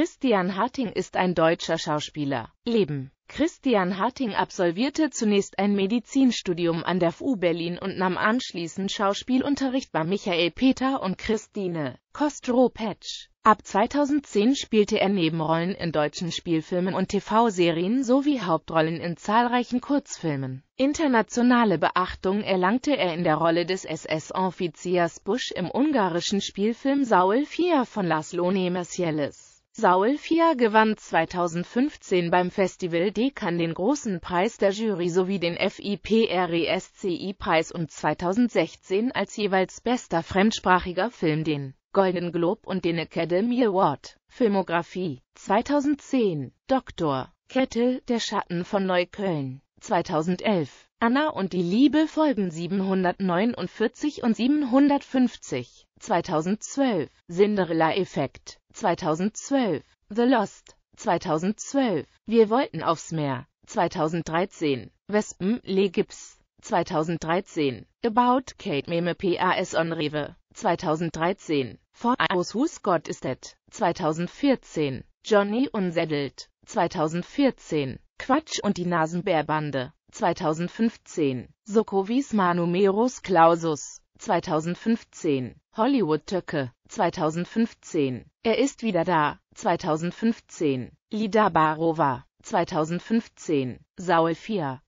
Christian Harting ist ein deutscher Schauspieler. Leben Christian Harting absolvierte zunächst ein Medizinstudium an der FU Berlin und nahm anschließend Schauspielunterricht bei Michael Peter und Christine Kostro-Petsch. Ab 2010 spielte er Nebenrollen in deutschen Spielfilmen und TV-Serien sowie Hauptrollen in zahlreichen Kurzfilmen. Internationale Beachtung erlangte er in der Rolle des SS-Offiziers Busch im ungarischen Spielfilm Saul Fia von Laszlo Nemesjelis. Saul Fia gewann 2015 beim Festival Dekan den Großen Preis der Jury sowie den FIPRESCI-Preis und 2016 als jeweils bester fremdsprachiger Film den Golden Globe und den Academy Award. Filmografie 2010 Dr. Kettel, Der Schatten von Neukölln 2011 Anna und die Liebe Folgen 749 und 750, 2012, Cinderella-Effekt, 2012, The Lost, 2012, Wir wollten aufs Meer, 2013, Wespen, Le Gips, 2013, About Kate Meme PAS on Rewe, 2013, For Aus Who's God Is That, 2014, Johnny Unsettled, 2014, Quatsch und die Nasenbärbande, 2015, Sokovis Manumerus clausus, 2015, Hollywood-Töcke, 2015, Er ist wieder da, 2015, Lida Barova, 2015, Saul Fia,